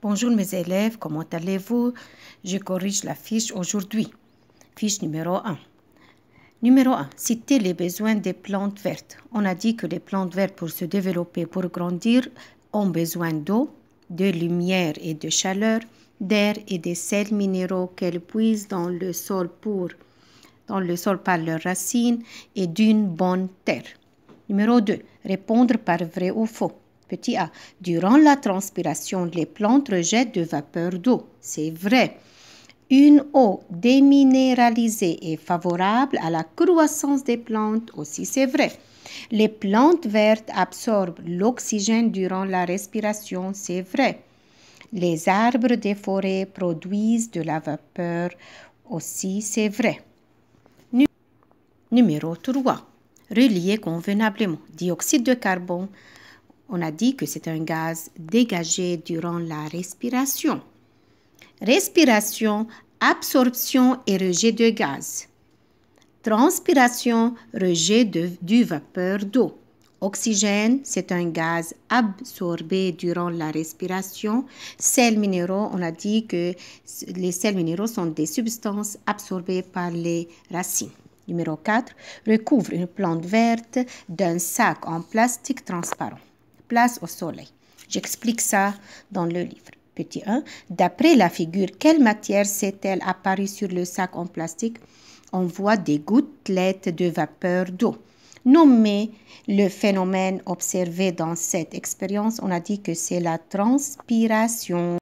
Bonjour mes élèves, comment allez-vous Je corrige la fiche aujourd'hui. Fiche numéro 1. Numéro 1. Citer les besoins des plantes vertes. On a dit que les plantes vertes pour se développer, pour grandir, ont besoin d'eau, de lumière et de chaleur, d'air et des sels minéraux qu'elles puisent dans le sol pour dans le sol par leurs racines et d'une bonne terre. Numéro 2. Répondre par vrai ou faux. Petit a. Durant la transpiration, les plantes rejettent de vapeur d'eau. C'est vrai. Une eau déminéralisée est favorable à la croissance des plantes, aussi c'est vrai. Les plantes vertes absorbent l'oxygène durant la respiration, c'est vrai. Les arbres des forêts produisent de la vapeur, aussi c'est vrai. Numéro 3. Relier convenablement. Dioxyde de carbone, on a dit que c'est un gaz dégagé durant la respiration. Respiration, absorption et rejet de gaz. Transpiration, rejet de, du vapeur d'eau. Oxygène, c'est un gaz absorbé durant la respiration. Sels minéraux, on a dit que les sels minéraux sont des substances absorbées par les racines. Numéro 4, recouvre une plante verte d'un sac en plastique transparent place au soleil. J'explique ça dans le livre. Petit 1. D'après la figure, quelle matière s'est-elle apparue sur le sac en plastique On voit des gouttelettes de vapeur d'eau. nommé le phénomène observé dans cette expérience. On a dit que c'est la transpiration.